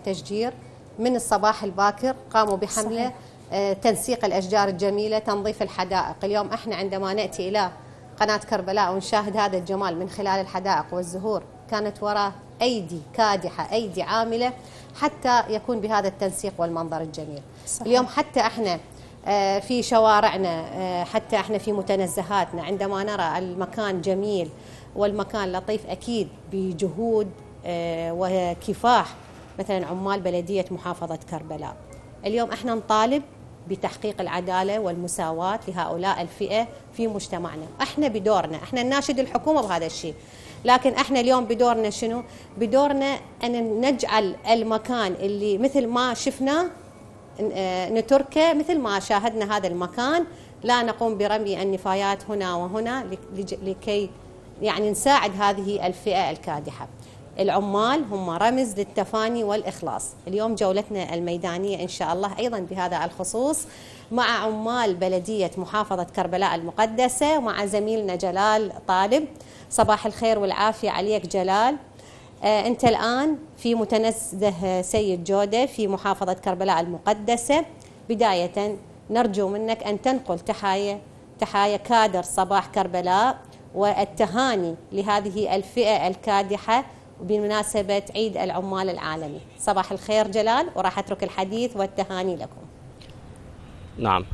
التشجير من الصباح الباكر قاموا بحمله صحيح. آه، تنسيق الأشجار الجميلة تنظيف الحدائق اليوم احنا عندما نأتي إلى قناة كربلاء ونشاهد هذا الجمال من خلال الحدائق والزهور كانت وراء أيدي كادحة أيدي عاملة حتى يكون بهذا التنسيق والمنظر الجميل صحيح. اليوم حتى احنا آه، في شوارعنا آه، حتى احنا في متنزهاتنا عندما نرى المكان جميل والمكان لطيف أكيد بجهود وكفاح مثلا عمال بلدية محافظة كربلاء اليوم احنا نطالب بتحقيق العدالة والمساواة لهؤلاء الفئة في مجتمعنا احنا بدورنا احنا نناشد الحكومة بهذا الشيء لكن احنا اليوم بدورنا شنو بدورنا ان نجعل المكان اللي مثل ما شفناه آه، نتركه مثل ما شاهدنا هذا المكان لا نقوم برمي النفايات هنا وهنا لكي يعني نساعد هذه الفئة الكادحة العمال هم رمز للتفاني والإخلاص اليوم جولتنا الميدانية إن شاء الله أيضا بهذا الخصوص مع عمال بلدية محافظة كربلاء المقدسة مع زميلنا جلال طالب صباح الخير والعافية عليك جلال آه، أنت الآن في متنزه سيد جودة في محافظة كربلاء المقدسة بداية نرجو منك أن تنقل تحايا تحايا كادر صباح كربلاء والتهاني لهذه الفئة الكادحة بمناسبة عيد العمال العالمي صباح الخير جلال وراح أترك الحديث والتهاني لكم نعم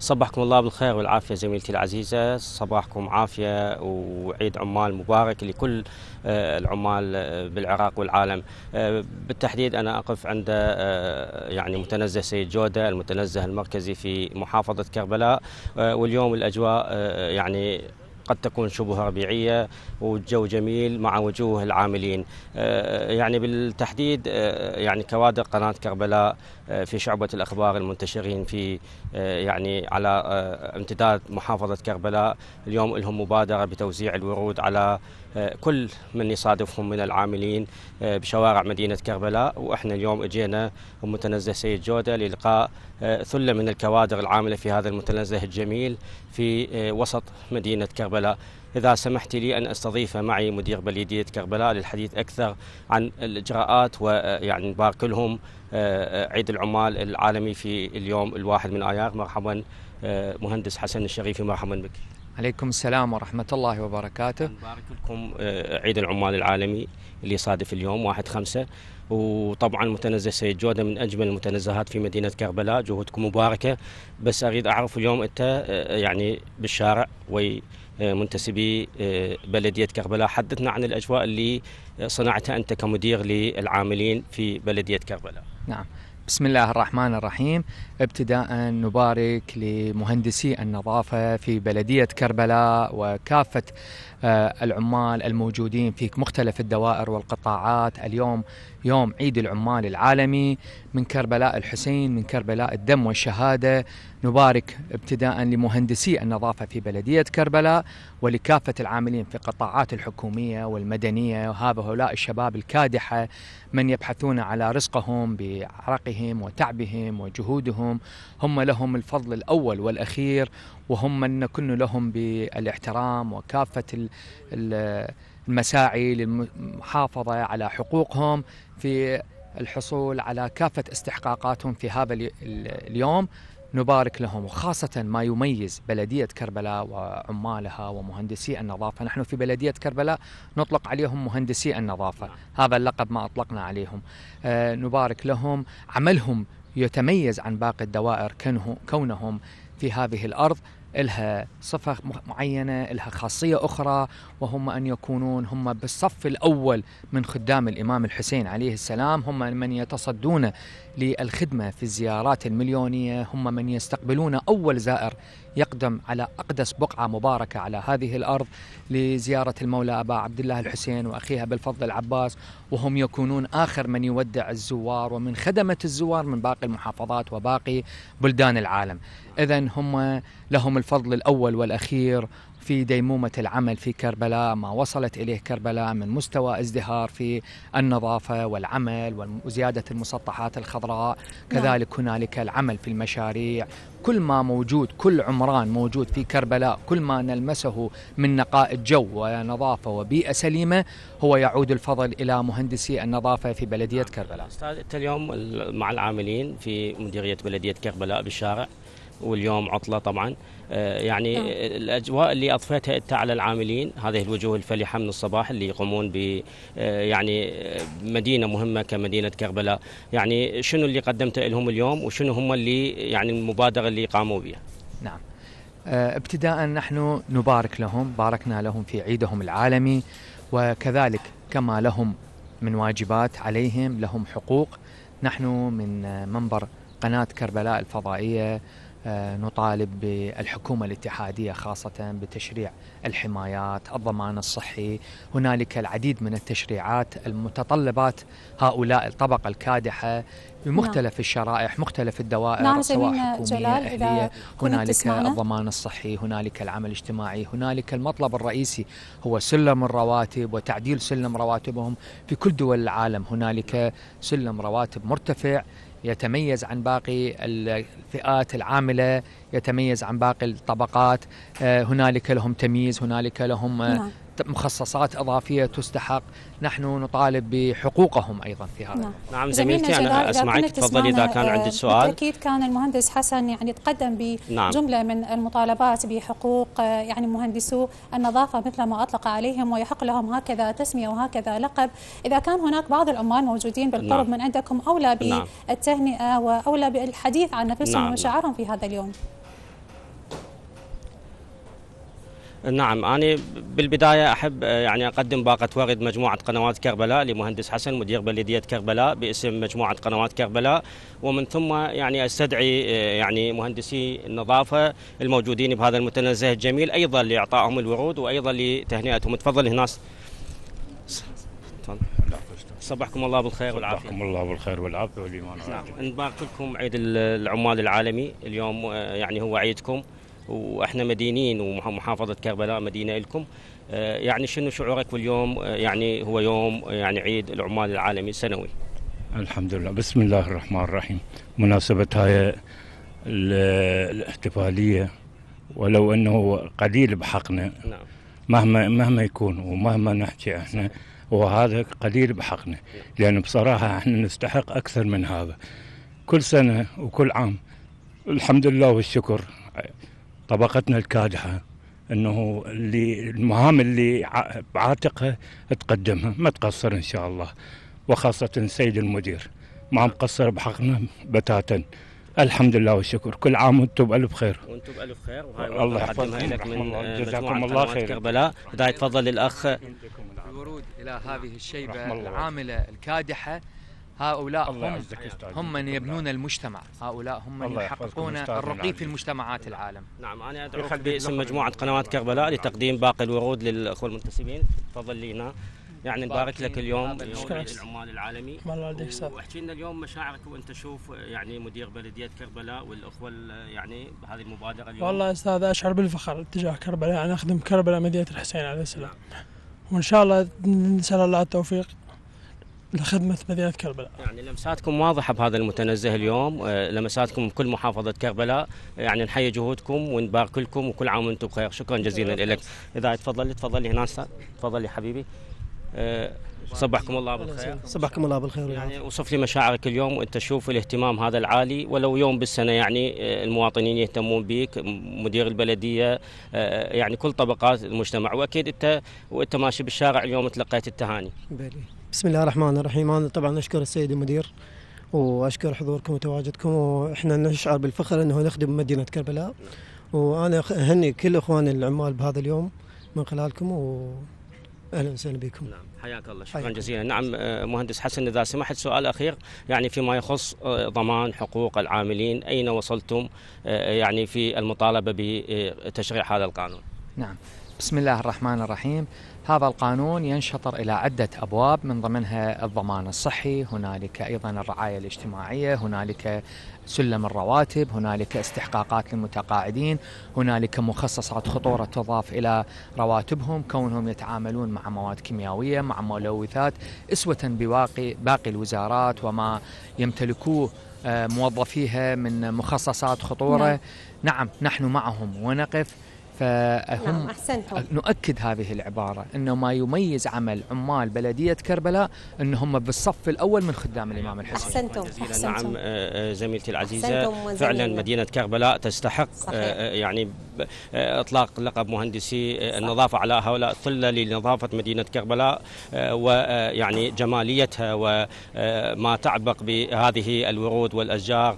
صبحكم الله بالخير والعافية زميلتي العزيزة صباحكم عافية وعيد عمال مبارك لكل آه، العمال آه، بالعراق والعالم آه، بالتحديد أنا أقف عند يعني متنزه سيد جودة المتنزه المركزي في محافظة كربلاء واليوم الأجواء يعني قد تكون شبه ربيعية والجو جميل مع وجوه العاملين آه، يعني بالتحديد آه، يعني كوادر قناة كربلاء آه، في شعبة الأخبار المنتشرين في يعني على امتداد محافظة كربلاء اليوم لهم مبادرة بتوزيع الورود على آه، كل من يصادفهم من العاملين آه، بشوارع مدينة كربلاء وإحنا اليوم أجينا بمتنزه سيد جودة للقاء آه، ثلة من الكوادر العاملة في هذا المتنزه الجميل في وسط مدينة كربلاء إذا سمحت لي أن أستضيف معي مدير بلدية كربلاء للحديث أكثر عن الإجراءات ويعني نبارك لهم عيد العمال العالمي في اليوم الواحد من آيار مرحبا مهندس حسن الشريفي مرحبا بك عليكم السلام ورحمة الله وبركاته مبارك لكم آه، عيد العمال العالمي اللي صادف اليوم واحد خمسة وطبعا متنزه سيد جودة من أجمل المتنزهات في مدينة كربلاء جهودكم مباركة بس أريد أعرف اليوم أنت آه، يعني بالشارع وي آه، منتسبي بلدية كربلاء حدثنا عن الأجواء اللي صنعتها أنت كمدير للعاملين في بلدية كربلاء نعم بسم الله الرحمن الرحيم ابتداء نبارك لمهندسي النظافة في بلدية كربلاء وكافة آه، العمال الموجودين في مختلف الدوائر والقطاعات اليوم يوم عيد العمال العالمي من كربلاء الحسين من كربلاء الدم والشهادة نبارك ابتداء لمهندسي النظافة في بلدية كربلاء ولكافة العاملين في قطاعات الحكومية والمدنية وهذا هؤلاء الشباب الكادحة من يبحثون على رزقهم بعرقهم وتعبهم وجهودهم هم لهم الفضل الأول والأخير وهم من نكن لهم بالاحترام وكافة المساعي للمحافظة على حقوقهم في الحصول على كافة استحقاقاتهم في هذا اليوم نبارك لهم وخاصة ما يميز بلدية كربلاء وعمالها ومهندسي النظافة نحن في بلدية كربلاء نطلق عليهم مهندسي النظافة هذا اللقب ما أطلقنا عليهم آه، نبارك لهم عملهم يتميز عن باقي الدوائر كونهم في هذه الأرض إلها صفة معينة إلها خاصية أخرى وهم أن يكونون هم بالصف الأول من خدام الإمام الحسين عليه السلام هم من يتصدون للخدمة في الزيارات المليونية هم من يستقبلون أول زائر يقدم على أقدس بقعة مباركة على هذه الأرض لزيارة المولى أبا عبد الله الحسين وأخيها بالفضل العباس وهم يكونون آخر من يودع الزوار ومن خدمة الزوار من باقي المحافظات وباقي بلدان العالم إذا هم لهم الفضل الأول والأخير في ديمومة العمل في كربلاء ما وصلت إليه كربلاء من مستوى ازدهار في النظافة والعمل وزيادة المسطحات الخضراء نعم. كذلك هنالك العمل في المشاريع كل ما موجود كل عمران موجود في كربلاء كل ما نلمسه من نقاء جو ونظافة وبيئة سليمة هو يعود الفضل إلى مهندسي النظافة في بلدية نعم. كربلاء أستاذ أنت اليوم مع العاملين في مديرية بلدية كربلاء بالشارع واليوم عطله طبعا آه، يعني نعم. الاجواء اللي اضفيتها انت على العاملين هذه الوجوه الفلحه من الصباح اللي يقومون ب آه، يعني آه، مدينه مهمه كمدينه كربلاء يعني شنو اللي قدمته لهم اليوم وشنو هم اللي يعني المبادره اللي قاموا بها نعم ابتداء نحن نبارك لهم باركنا لهم في عيدهم العالمي وكذلك كما لهم من واجبات عليهم لهم حقوق نحن من منبر قناة كربلاء الفضائية آه، نطالب بالحكومة الاتحادية خاصة بتشريع الحمايات الضمان الصحي هنالك العديد من التشريعات المتطلبات هؤلاء الطبقة الكادحة بمختلف نعم. الشرائح مختلف الدوائر نعم سواء حكومية أهلية هنالك الضمان الصحي هنالك العمل الاجتماعي هنالك المطلب الرئيسي هو سلم الرواتب وتعديل سلم رواتبهم في كل دول العالم هنالك سلم رواتب مرتفع يتميز عن باقي الفئات العامله يتميز عن باقي الطبقات آه، هنالك لهم تمييز هنالك لهم آه، نعم. مخصصات اضافيه تستحق نحن نطالب بحقوقهم ايضا في هذا نعم, زميلتي نعم، انا اسمعك تفضلي اذا كان عندك آه، سؤال بالتاكيد كان المهندس حسن يعني تقدم نعم. بجمله من المطالبات بحقوق آه، يعني مهندسو النظافه مثل ما اطلق عليهم ويحق لهم هكذا تسميه وهكذا لقب اذا كان هناك بعض العمال موجودين بالقرب نعم. من عندكم اولى نعم. بالتهنئه واولى بالحديث عن نفسهم نعم. ومشاعرهم في هذا اليوم نعم أنا بالبداية أحب يعني أقدم باقة ورد مجموعة قنوات كربلاء لمهندس حسن مدير بلدية كربلاء باسم مجموعة قنوات كربلاء ومن ثم يعني أستدعي يعني مهندسي النظافة الموجودين بهذا المتنزه الجميل أيضا لإعطائهم الورود وأيضا لتهنئتهم تفضل هنا صبحكم الله بالخير والعافيه صبحكم الله بالخير والعافيه والايمان نعم نبارك لكم عيد العمال العالمي اليوم يعني هو عيدكم واحنا مدينين ومحافظه كربلاء مدينه لكم آه، يعني شنو شعورك واليوم آه، يعني هو يوم آه، يعني عيد العمال العالمي السنوي الحمد لله بسم الله الرحمن الرحيم مناسبة هاي الاحتفالية ولو أنه قليل بحقنا نعم. مهما مهما يكون ومهما نحكي احنا وهذا قليل بحقنا لأن بصراحة احنا نستحق أكثر من هذا كل سنة وكل عام الحمد لله والشكر طبقتنا الكادحه انه اللي المهام اللي بعاتقها تقدمها ما تقصر ان شاء الله وخاصه سيد المدير ما مقصر بحقنا بتاتا الحمد لله والشكر كل عام وانتم بألف خير وانتم بألف خير وهاي الله يحفظكم من جزاكم آه، الله خير كربلاء بداية تفضل الأخ الورود إلى هذه الشيبة العاملة الكادحة هؤلاء هم, هم من يبنون المجتمع هؤلاء هم من يحققون الرقي في المجتمعات العالم نعم أنا أدعوك باسم مجموعة قنوات كربلاء لتقديم باقي الورود للأخوة المنتسبين تفضل لينا يعني نبارك لك اليوم العمال العالمي واحكي لنا اليوم مشاعرك وانت شوف يعني مدير بلديه كربلاء والاخوه يعني بهذه المبادره اليوم والله استاذ اشعر بالفخر تجاه كربلاء انا اخدم كربلاء مدينه الحسين عليه السلام وان شاء الله نسال الله التوفيق لخدمة مدينة كربلاء يعني لمساتكم واضحة بهذا المتنزه اليوم آه، لمساتكم بكل محافظة كربلاء يعني نحيي جهودكم ونبارك لكم وكل عام وانتم بخير شكرا جزيلا لك إذا تفضل تفضلي هنا لي حبيبي آه، صبحكم الله بالخير صبحكم الله بالخير يعني وصف لي مشاعرك اليوم وانت تشوف الاهتمام هذا العالي ولو يوم بالسنه يعني آه، المواطنين يهتمون بك مدير البلديه يعني كل طبقات المجتمع واكيد انت وانت ماشي بالشارع اليوم تلقيت التهاني بلي. بسم الله الرحمن الرحيم أنا طبعا أشكر السيد المدير وأشكر حضوركم وتواجدكم وإحنا نشعر بالفخر أنه نخدم مدينة كربلاء وأنا أهني كل إخواني العمال بهذا اليوم من خلالكم و اهلا وسهلا بكم نعم حياك الله شكرا حياك. جزيلا نعم آه، مهندس حسن اذا سمحت سؤال اخير يعني فيما يخص آه، ضمان حقوق العاملين اين وصلتم آه، يعني في المطالبه بتشريع هذا القانون نعم بسم الله الرحمن الرحيم هذا القانون ينشطر إلى عدة أبواب من ضمنها الضمان الصحي هنالك أيضا الرعاية الاجتماعية هنالك سلم الرواتب هنالك استحقاقات للمتقاعدين هنالك مخصصات خطورة تضاف إلى رواتبهم كونهم يتعاملون مع مواد كيميائية مع ملوثات إسوة بباقي باقي الوزارات وما يمتلكوه آه، موظفيها من مخصصات خطورة نعم, نعم نحن معهم ونقف فهم نعم أحسنتم. نؤكد هذه العبارة أنه ما يميز عمل عمال بلدية كربلاء أنهم بالصف الأول من خدام الإمام الحسين أحسنتم, أحسنتم. نعم زميلتي آه، آه، العزيزة فعلا مدينة كربلاء تستحق آه، صحيح. يعني إطلاق لقب مهندسي صح. النظافة على هؤلاء الثلة لنظافة مدينة كربلاء ويعني جماليتها وما تعبق بهذه الورود والأشجار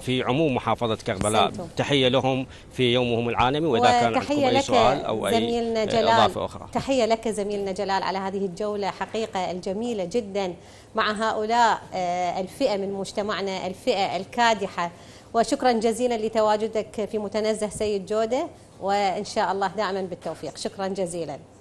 في عموم محافظة كربلاء أحسنتم. تحية لهم في يومهم العالمي وذاك تحية لك سؤال أو زميلنا أي جلال أخرى تحية لك زميلنا جلال على هذه الجولة حقيقة الجميلة جدا مع هؤلاء آه، الفئة من مجتمعنا الفئة الكادحة وشكرا جزيلا لتواجدك في متنزه سيد جودة وإن شاء الله دائما بالتوفيق شكرا جزيلا